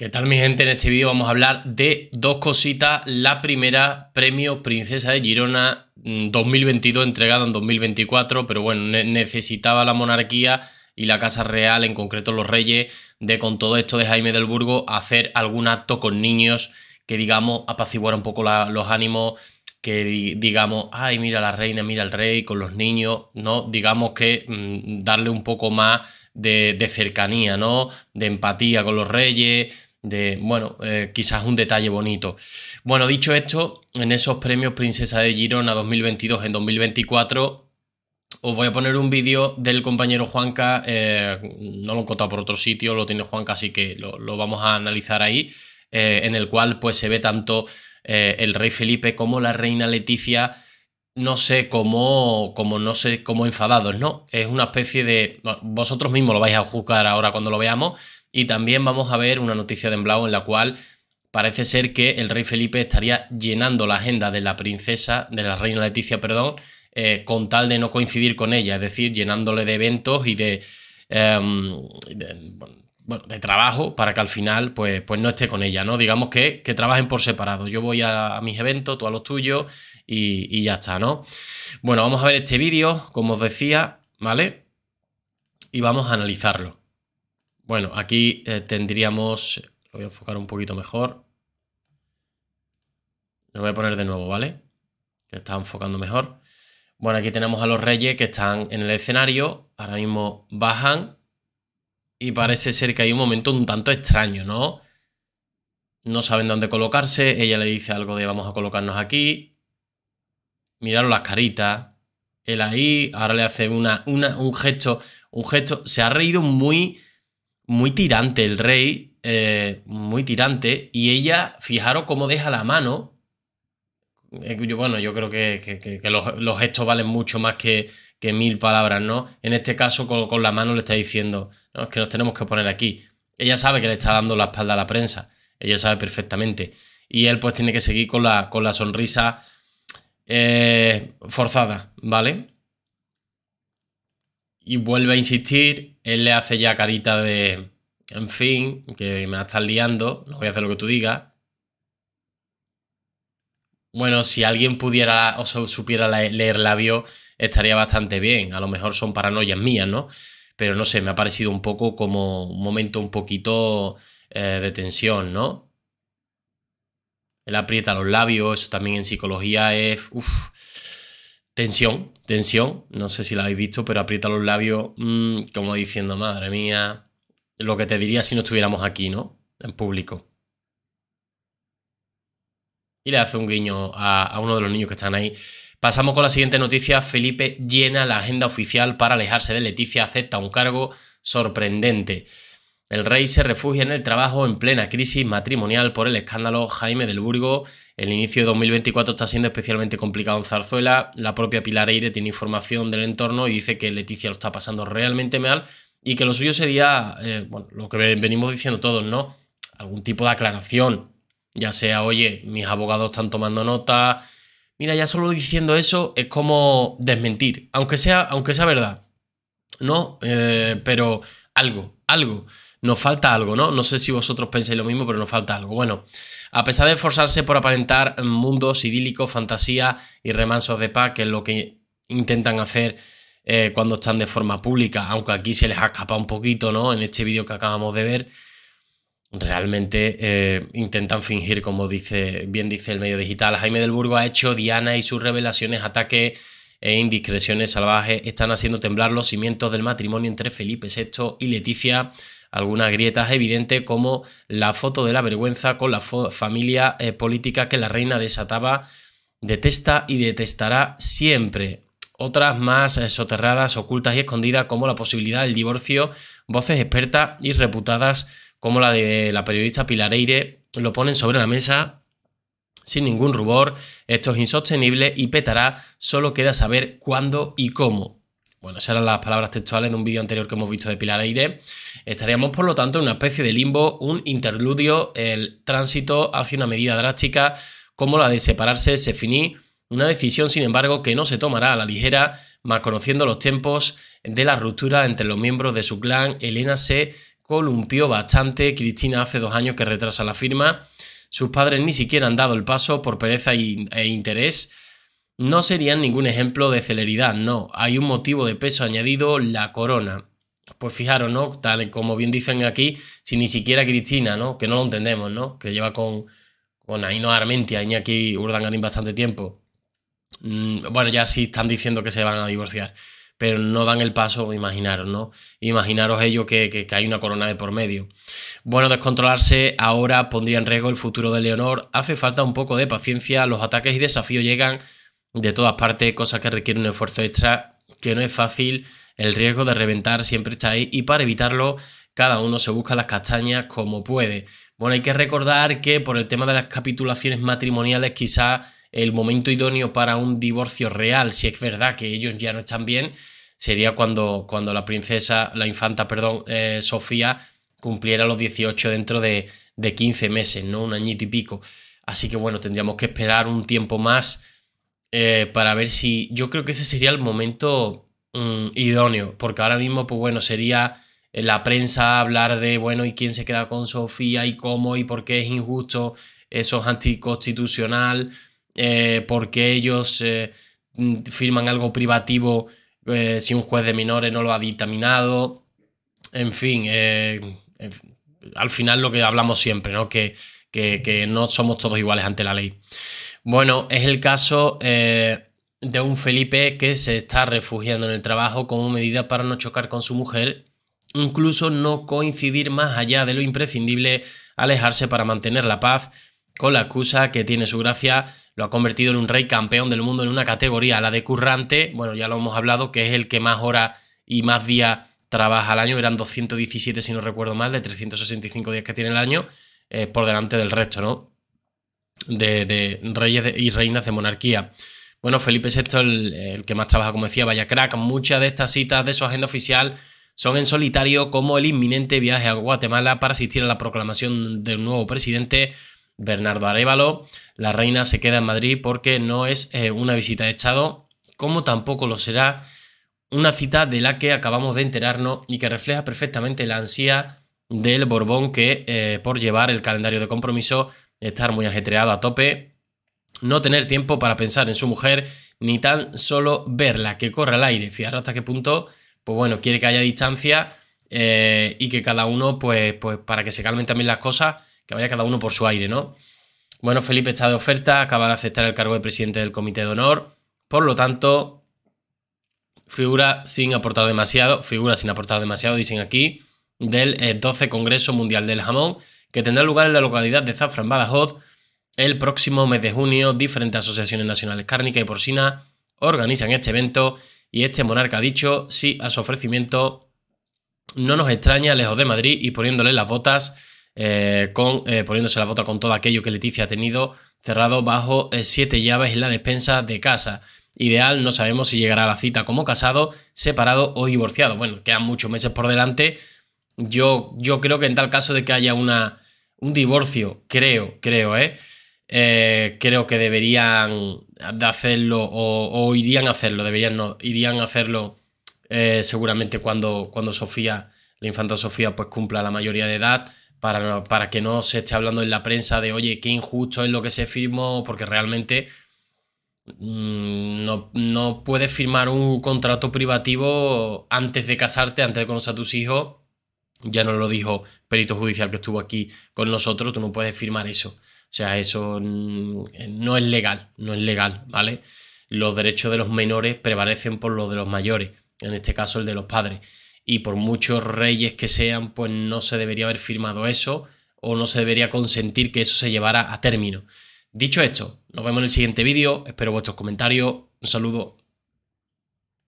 ¿Qué tal mi gente? En este vídeo vamos a hablar de dos cositas. La primera, premio Princesa de Girona 2022, mm, entregado en 2024, pero bueno, necesitaba la monarquía y la Casa Real, en concreto los Reyes, de con todo esto de Jaime del Burgo, hacer algún acto con niños que digamos apaciguar un poco los ánimos, que digamos, ay, mira la reina, mira el rey, con los niños, ¿no? Digamos que mm, darle un poco más de, de cercanía, ¿no? De empatía con los reyes, de, bueno, eh, quizás un detalle bonito. Bueno, dicho esto, en esos premios Princesa de Girona 2022 en 2024... Os voy a poner un vídeo del compañero Juanca, eh, no lo he encontrado por otro sitio, lo tiene Juanca, así que lo, vamos a analizar ahí, eh, en el cual pues se ve tanto el rey Felipe como la reina Leticia, no sé, cómo como no sé, cómo enfadados, ¿no? Es una especie de, vosotros mismos lo vais a juzgar ahora cuando lo veamos, y también vamos a ver una noticia de Emblau en la cual parece ser que el rey Felipe estaría llenando la agenda de la princesa, de la reina Leticia, perdón, eh, con tal de no coincidir con ella, es decir, llenándole de eventos y em, de, trabajo para que al final pues, pues no esté con ella, ¿no? Digamos que, trabajen por separado. Yo voy a, mis eventos, tú a los tuyos y, y ya está, ¿no? Bueno, vamos a ver este vídeo, como os decía, ¿vale? Y vamos a analizarlo. Bueno, aquí eh, tendríamos, lo voy a enfocar un poquito mejor. Lo voy a poner de nuevo, ¿vale? Que está enfocando mejor. Bueno, aquí tenemos a los reyes que están en el escenario. Ahora mismo bajan. Y parece ser que hay un momento un tanto extraño, ¿no? No saben dónde colocarse. Ella le dice algo de vamos a colocarnos aquí. Miraron las caritas. Él ahí. Ahora le hace un gesto. Un gesto. Se ha reído muy muy tirante el rey, eh, muy tirante, y ella, fijaros cómo deja la mano. Eh, bueno, yo creo que, los, gestos valen mucho más que, mil palabras, ¿no? En este caso, con, la mano le está diciendo, no, es que nos tenemos que poner aquí. Ella sabe que le está dando la espalda a la prensa, ella sabe perfectamente. Y él pues tiene que seguir con la, con la sonrisa eh, forzada, ¿vale? y vuelve a insistir, él le hace ya carita de, en fin, que me la estás liando, no voy a hacer lo que tú digas. Bueno, si alguien pudiera o supiera leer labios, estaría bastante bien. A lo mejor son paranoias mías, ¿no? Pero no sé, me ha parecido un poco como un momento un poquito eh, de tensión, ¿no? Él aprieta los labios, eso también en psicología es tensión, tensión, no sé si la habéis visto, pero aprieta los labios mm, como diciendo, madre mía, lo que te diría si no estuviéramos aquí, ¿no? En público. Y le hace un guiño a, a uno de los niños que están ahí. Pasamos con la siguiente noticia. Felipe llena la agenda oficial para alejarse de Leticia, acepta un cargo sorprendente. El rey se refugia en el trabajo en plena crisis matrimonial por el escándalo Jaime del Burgo. El inicio de 2024 está siendo especialmente complicado en Zarzuela. La propia Pilar Eire tiene información del entorno y dice que Leticia lo está pasando realmente mal y que lo suyo sería, eh, bueno, lo que venimos diciendo todos, ¿no? Algún tipo de aclaración, ya sea, oye, mis abogados están tomando nota. Mira, ya solo diciendo eso es como desmentir, aunque sea, aunque sea verdad, ¿no? Eh, pero algo, algo nos falta algo, ¿no? No sé si vosotros pensáis lo mismo, pero nos falta algo. Bueno, a pesar de esforzarse por aparentar mundos idílicos, fantasía y remansos de paz, que es lo que intentan hacer eh, cuando están de forma pública, aunque aquí se les ha escapado un poquito, ¿no? En este vídeo que acabamos de ver, realmente eh, intentan fingir, como dice, bien dice el medio digital. Jaime del Burgo ha hecho Diana y sus revelaciones, ataques e indiscreciones salvajes están haciendo temblar los cimientos del matrimonio entre Felipe VI y Leticia algunas grietas evidentes evidente como la foto de la vergüenza con la familia eh, política que la reina desataba detesta y detestará siempre. Otras más eh, soterradas, ocultas y escondidas como la posibilidad del divorcio, voces expertas y reputadas como la de la periodista Pilar Eire lo ponen sobre la mesa sin ningún rubor, esto es insostenible y petará, solo queda saber cuándo y cómo. Bueno, esas eran las palabras textuales de un vídeo anterior que hemos visto de Pilar Aire. Estaríamos, por lo tanto, en una especie de limbo, un interludio, el tránsito hacia una medida drástica como la de separarse se finí, una decisión, sin embargo, que no se tomará a la ligera, más conociendo los tiempos de la ruptura entre los miembros de su clan. Elena se columpió bastante, Cristina hace dos años que retrasa la firma, sus padres ni siquiera han dado el paso por pereza e interés no serían ningún ejemplo de celeridad, no. Hay un motivo de peso añadido, la corona. Pues fijaros, ¿no? Tal como bien dicen aquí, si ni siquiera Cristina, ¿no? Que no lo entendemos, ¿no? Que lleva con, con Aino Armentia, Iñaki Urdangarín bastante tiempo. Mm, bueno, ya sí están diciendo que se van a divorciar, pero no dan el paso, imaginaros, ¿no? Imaginaros ellos que, que hay una corona de por medio. Bueno, descontrolarse ahora pondría en riesgo el futuro de Leonor. Hace falta un poco de paciencia, los ataques y desafíos llegan de todas partes, cosas que requieren un esfuerzo extra, que no es fácil, el riesgo de reventar siempre está ahí y para evitarlo cada uno se busca las castañas como puede. Bueno, hay que recordar que por el tema de las capitulaciones matrimoniales quizá el momento idóneo para un divorcio real, si es verdad que ellos ya no están bien, sería cuando, cuando la princesa, la infanta, perdón, eh, Sofía cumpliera los 18 dentro de, de 15 meses, ¿no? Un añito y pico. Así que bueno, tendríamos que esperar un tiempo más eh, para ver si yo creo que ese sería el momento mm, idóneo, porque ahora mismo, pues bueno, sería eh, la prensa hablar de, bueno, ¿y quién se queda con Sofía y cómo y por qué es injusto? Eso es anticonstitucional, eh, por porque ellos mm, firman algo privativo si un juez de menores no lo ha dictaminado, en fin, al final lo que hablamos siempre, ¿no? Que que, no somos todos iguales ante la ley. Bueno, es el caso eh, de un Felipe que se está refugiando en el trabajo como medida para no chocar con su mujer, incluso no coincidir más allá de lo imprescindible, alejarse para mantener la paz, con la excusa que tiene su gracia, lo ha convertido en un rey campeón del mundo en una categoría, la de currante, bueno, ya lo hemos hablado, que es el que más horas y más días trabaja al año, eran 217 si no recuerdo mal, de 365 días que tiene el año, eh, por delante del resto, ¿no? De, reyes y reinas de monarquía. Bueno, Felipe VI, el, que más trabaja, como decía, vaya crack, muchas de estas citas de su agenda oficial son en solitario como el inminente viaje a Guatemala para asistir a la proclamación del nuevo presidente Bernardo Arevalo. La reina se queda en Madrid porque no es eh, una visita de Estado, como tampoco lo será una cita de la que acabamos de enterarnos y que refleja perfectamente la ansia del Borbón que eh, por llevar el calendario de compromiso, estar muy ajetreado a tope, no tener tiempo para pensar en su mujer, ni tan solo verla que corre al aire. Fijaros hasta qué punto, pues bueno, quiere que haya distancia eh, y que cada uno, pues, pues para que se calmen también las cosas, que vaya cada uno por su aire, ¿no? Bueno, Felipe está de oferta, acaba de aceptar el cargo de presidente del Comité de Honor, por lo tanto, figura sin aportar demasiado, figura sin aportar demasiado, dicen aquí del 12 eh, Congreso Mundial del Jamón, que tendrá lugar en la localidad de Zafra en Badajoz el próximo mes de junio. Diferentes asociaciones nacionales cárnica y porcina organizan este evento y este monarca ha dicho sí a su ofrecimiento. No nos extraña lejos de Madrid y poniéndole las botas eh, con, eh, poniéndose la bota con todo aquello que Leticia ha tenido cerrado bajo siete llaves en la despensa de casa. Ideal, no sabemos si llegará a la cita como casado, separado o divorciado. Bueno, quedan muchos meses por delante, yo, creo que en tal caso de que haya una, un divorcio, creo, creo, ¿eh? eh creo que deberían de hacerlo o, irían a hacerlo, deberían no, irían a hacerlo eh, seguramente cuando, cuando Sofía, la infanta Sofía, pues cumpla la mayoría de edad. Para, para, que no se esté hablando en la prensa de, oye, qué injusto es lo que se firmó, porque realmente mm, no, no puedes firmar un contrato privativo antes de casarte, antes de conocer a tus hijos, ya nos lo dijo perito judicial que estuvo aquí con nosotros, tú no puedes firmar eso. O sea, eso mm, no es legal, no es legal, ¿vale? Los derechos de los menores prevalecen por los de los mayores, en este caso el de los padres. Y por muchos reyes que sean, pues no se debería haber firmado eso o no se debería consentir que eso se llevara a término. Dicho esto, nos vemos en el siguiente vídeo, espero vuestros comentarios, un saludo